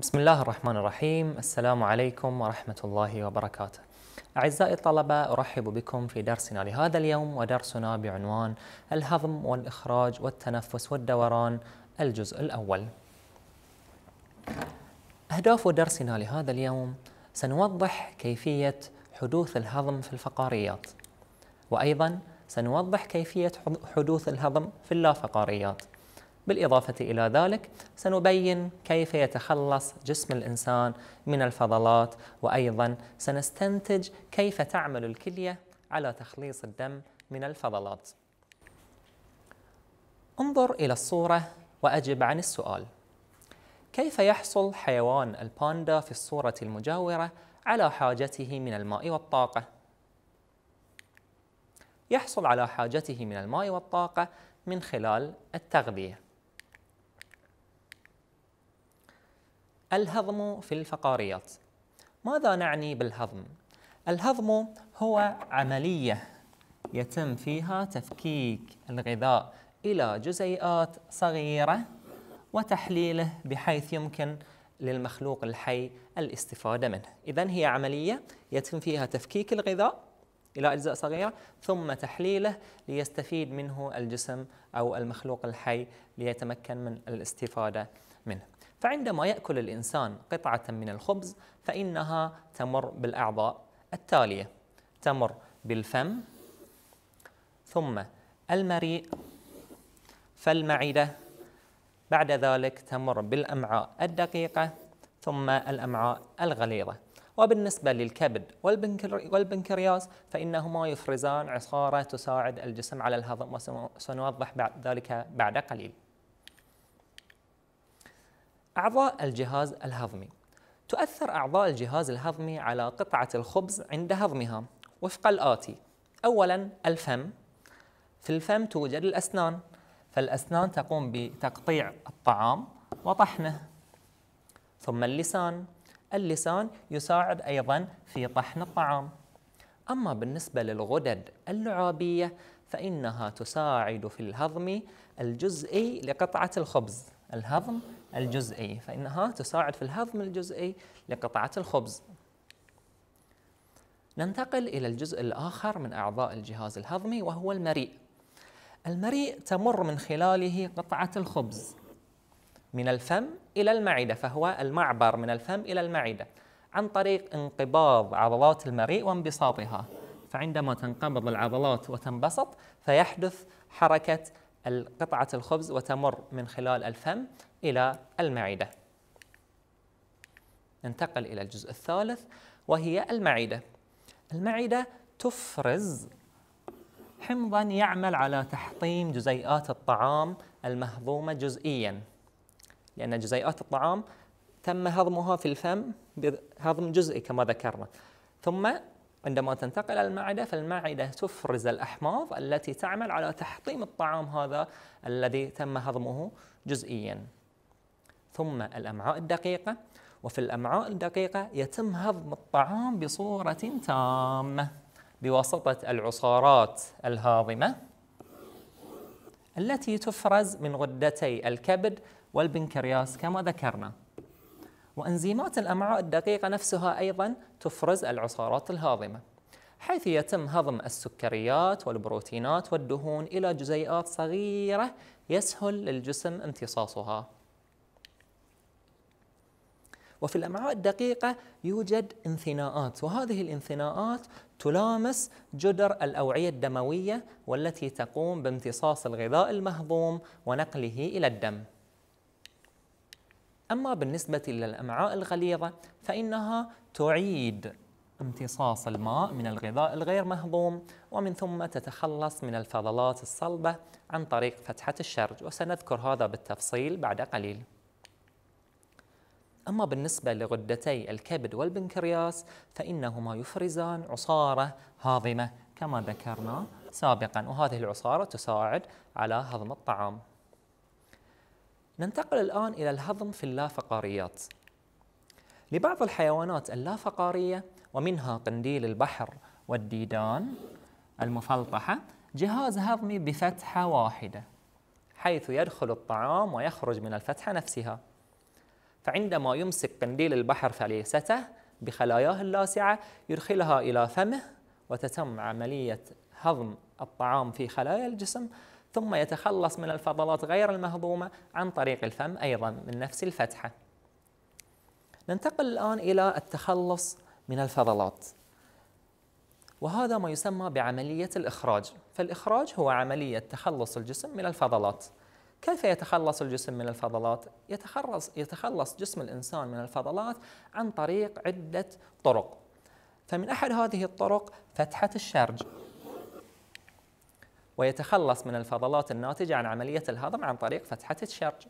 بسم الله الرحمن الرحيم السلام عليكم ورحمة الله وبركاته أعزائي الطلبة أرحب بكم في درسنا لهذا اليوم ودرسنا بعنوان الهضم والإخراج والتنفس والدوران الجزء الأول أهداف درسنا لهذا اليوم سنوضح كيفية حدوث الهضم في الفقاريات وأيضا سنوضح كيفية حدوث الهضم في اللافقاريات بالإضافة إلى ذلك سنبين كيف يتخلص جسم الإنسان من الفضلات وأيضا سنستنتج كيف تعمل الكلية على تخليص الدم من الفضلات انظر إلى الصورة وأجب عن السؤال كيف يحصل حيوان الباندا في الصورة المجاورة على حاجته من الماء والطاقة؟ يحصل على حاجته من الماء والطاقة من خلال التغذية الهضم في الفقاريات ماذا نعني بالهضم؟ الهضم هو عملية يتم فيها تفكيك الغذاء إلى جزيئات صغيرة وتحليله بحيث يمكن للمخلوق الحي الاستفادة منه إذا هي عملية يتم فيها تفكيك الغذاء إلى أجزاء صغيرة ثم تحليله ليستفيد منه الجسم أو المخلوق الحي ليتمكن من الاستفادة منه فعندما يأكل الإنسان قطعة من الخبز فإنها تمر بالأعضاء التالية تمر بالفم ثم المريء فالمعدة بعد ذلك تمر بالأمعاء الدقيقة ثم الأمعاء الغليظة وبالنسبة للكبد والبنكرياس فإنهما يفرزان عصارة تساعد الجسم على الهضم وسنوضح بعد ذلك بعد قليل أعضاء الجهاز الهضمي تؤثر أعضاء الجهاز الهضمي على قطعة الخبز عند هضمها وفق الآتي أولا الفم في الفم توجد الأسنان فالأسنان تقوم بتقطيع الطعام وطحنه ثم اللسان اللسان يساعد أيضا في طحن الطعام أما بالنسبة للغدد اللعابية فإنها تساعد في الهضم الجزئي لقطعة الخبز الهضم الجزئي فإنها تساعد في الهضم الجزئي لقطعة الخبز ننتقل إلى الجزء الآخر من أعضاء الجهاز الهضمي وهو المريء المريء تمر من خلاله قطعة الخبز من الفم إلى المعدة فهو المعبر من الفم إلى المعدة عن طريق انقباض عضلات المريء وانبساطها فعندما تنقبض العضلات وتنبسط فيحدث حركة قطعة الخبز وتمر من خلال الفم إلى المعدة ننتقل إلى الجزء الثالث وهي المعدة المعدة تفرز حمضا يعمل على تحطيم جزيئات الطعام المهضومة جزئيا لأن جزيئات الطعام تم هضمها في الفم بهضم جزئي كما ذكرنا ثم عندما تنتقل المعدة فالمعدة تفرز الأحماض التي تعمل على تحطيم الطعام هذا الذي تم هضمه جزئيا ثم الأمعاء الدقيقة وفي الأمعاء الدقيقة يتم هضم الطعام بصورة تامة بواسطة العصارات الهاضمة التي تفرز من غدتي الكبد والبنكرياس كما ذكرنا وأنزيمات الأمعاء الدقيقة نفسها أيضا تفرز العصارات الهاضمة حيث يتم هضم السكريات والبروتينات والدهون إلى جزيئات صغيرة يسهل للجسم امتصاصها وفي الأمعاء الدقيقة يوجد انثناءات وهذه الانثناءات تلامس جدر الأوعية الدموية والتي تقوم بامتصاص الغذاء المهضوم ونقله إلى الدم أما بالنسبة للأمعاء الغليظة فإنها تعيد امتصاص الماء من الغذاء الغير مهضوم ومن ثم تتخلص من الفضلات الصلبة عن طريق فتحة الشرج وسنذكر هذا بالتفصيل بعد قليل أما بالنسبة لغدتي الكبد والبنكرياس فإنهما يفرزان عصارة هاضمة كما ذكرنا سابقا وهذه العصارة تساعد على هضم الطعام ننتقل الآن إلى الهضم في اللافقاريات لبعض الحيوانات اللافقارية ومنها قنديل البحر والديدان المفلطحة جهاز هضمي بفتحة واحدة حيث يدخل الطعام ويخرج من الفتحة نفسها فعندما يمسك قنديل البحر فليسته بخلاياه اللاسعة يدخلها إلى فمه وتتم عملية هضم الطعام في خلايا الجسم ثم يتخلص من الفضلات غير المهضومة عن طريق الفم أيضا من نفس الفتحة ننتقل الآن إلى التخلص من الفضلات وهذا ما يسمى بعملية الإخراج فالإخراج هو عملية تخلص الجسم من الفضلات كيف يتخلص الجسم من الفضلات؟ يتخلص, يتخلص جسم الإنسان من الفضلات عن طريق عدة طرق فمن أحد هذه الطرق فتحة الشرج ويتخلص من الفضلات الناتجة عن عملية الهضم عن طريق فتحة الشرج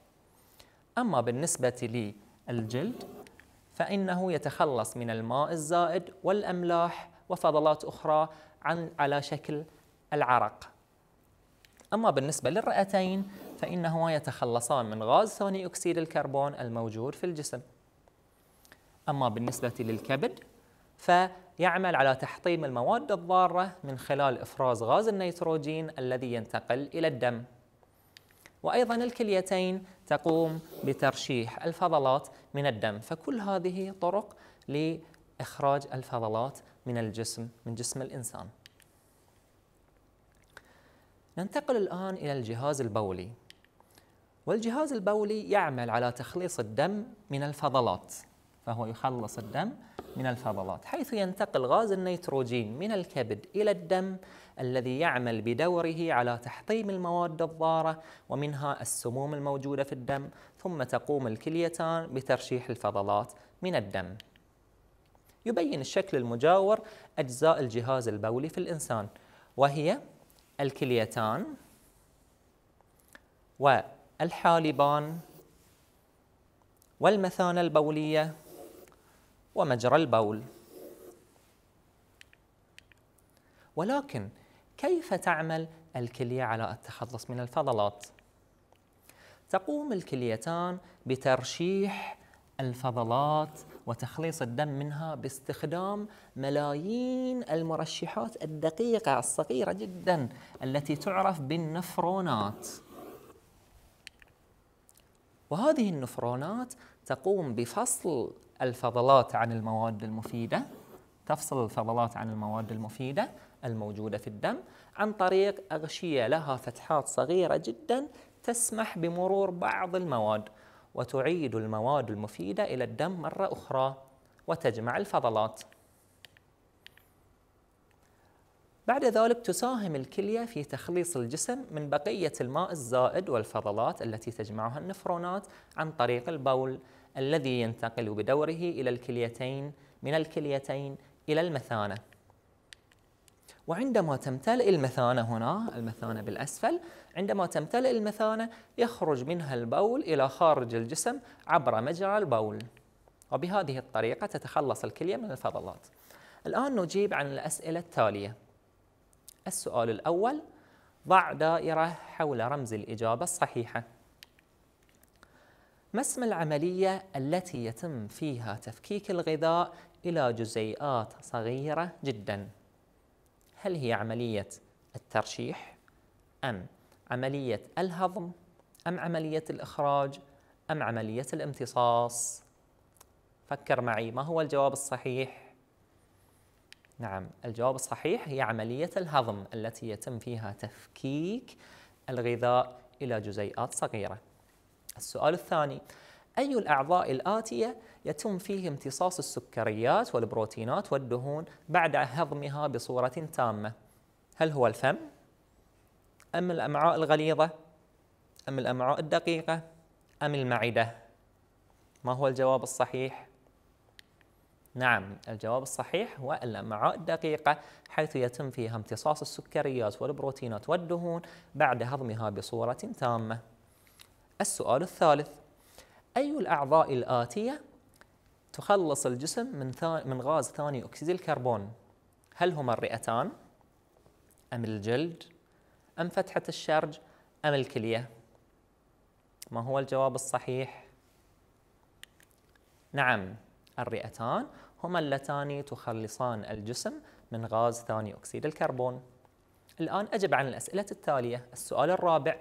أما بالنسبة للجلد فإنه يتخلص من الماء الزائد والأملاح وفضلات أخرى عن على شكل العرق أما بالنسبة للرئتين فإنهما يتخلصان من غاز ثاني أكسيد الكربون الموجود في الجسم أما بالنسبة للكبد يعمل على تحطيم المواد الضارة من خلال إفراز غاز النيتروجين الذي ينتقل إلى الدم وأيضا الكليتين تقوم بترشيح الفضلات من الدم فكل هذه طرق لإخراج الفضلات من الجسم من جسم الإنسان ننتقل الآن إلى الجهاز البولي والجهاز البولي يعمل على تخليص الدم من الفضلات فهو يخلص الدم من الفضلات حيث ينتقل غاز النيتروجين من الكبد إلى الدم الذي يعمل بدوره على تحطيم المواد الضارة ومنها السموم الموجودة في الدم ثم تقوم الكليتان بترشيح الفضلات من الدم يبين الشكل المجاور أجزاء الجهاز البولي في الإنسان وهي الكليتان والحالبان والمثانة البولية ومجرى البول ولكن كيف تعمل الكلية على التخلص من الفضلات؟ تقوم الكليتان بترشيح الفضلات وتخليص الدم منها باستخدام ملايين المرشحات الدقيقة الصغيرة جدا التي تعرف بالنفرونات وهذه النفرونات تقوم بفصل الفضلات عن المواد المفيدة تفصل الفضلات عن المواد المفيدة الموجودة في الدم عن طريق أغشية لها فتحات صغيرة جدا تسمح بمرور بعض المواد وتعيد المواد المفيدة إلى الدم مرة أخرى وتجمع الفضلات بعد ذلك تساهم الكلية في تخليص الجسم من بقية الماء الزائد والفضلات التي تجمعها النفرونات عن طريق البول الذي ينتقل بدوره إلى الكليتين من الكليتين إلى المثانة وعندما تمتلئ المثانة هنا المثانة بالأسفل عندما تمتلئ المثانة يخرج منها البول إلى خارج الجسم عبر مجرى البول وبهذه الطريقة تتخلص الكلية من الفضلات الآن نجيب عن الأسئلة التالية السؤال الأول ضع دائرة حول رمز الإجابة الصحيحة ما اسم العملية التي يتم فيها تفكيك الغذاء إلى جزيئات صغيرة جدا؟ هل هي عملية الترشيح أم عملية الهضم أم عملية الإخراج أم عملية الامتصاص؟ فكر معي ما هو الجواب الصحيح؟ نعم الجواب الصحيح هي عملية الهضم التي يتم فيها تفكيك الغذاء إلى جزيئات صغيرة السؤال الثاني أي الأعضاء الآتية يتم فيه امتصاص السكريات والبروتينات والدهون بعد هضمها بصورة تامة هل هو الفم؟ أم الأمعاء الغليظة؟ أم الأمعاء الدقيقة؟ أم المعدة؟ ما هو الجواب الصحيح؟ نعم الجواب الصحيح هو الأمعاء الدقيقة حيث يتم فيها امتصاص السكريات والبروتينات والدهون بعد هضمها بصورة تامة السؤال الثالث أي الأعضاء الآتية تخلص الجسم من, من غاز ثاني أكسيد الكربون هل هما الرئتان أم الجلد أم فتحة الشرج أم الكلية ما هو الجواب الصحيح نعم الرئتان هما اللتان تخلصان الجسم من غاز ثاني أكسيد الكربون الآن أجب عن الأسئلة التالية السؤال الرابع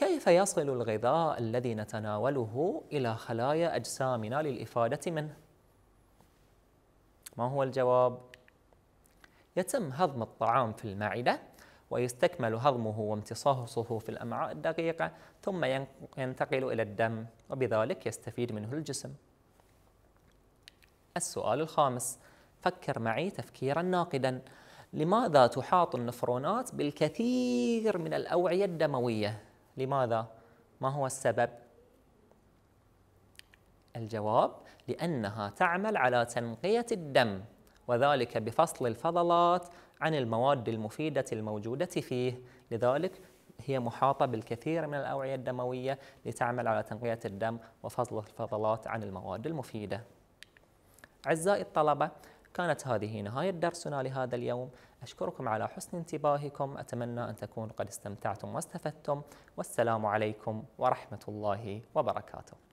كيف يصل الغذاء الذي نتناوله إلى خلايا أجسامنا للإفادة منه؟ ما هو الجواب؟ يتم هضم الطعام في المعدة ويستكمل هضمه وامتصاصه في الأمعاء الدقيقة ثم ينتقل إلى الدم وبذلك يستفيد منه الجسم السؤال الخامس فكر معي تفكيرا ناقدا لماذا تحاط النفرونات بالكثير من الأوعية الدموية لماذا؟ ما هو السبب؟ الجواب لأنها تعمل على تنقية الدم وذلك بفصل الفضلات عن المواد المفيدة الموجودة فيه لذلك هي محاطة بالكثير من الأوعية الدموية لتعمل على تنقية الدم وفصل الفضلات عن المواد المفيدة أعزائي الطلبة كانت هذه نهاية درسنا لهذا اليوم أشكركم على حسن انتباهكم أتمنى أن تكونوا قد استمتعتم واستفدتم والسلام عليكم ورحمة الله وبركاته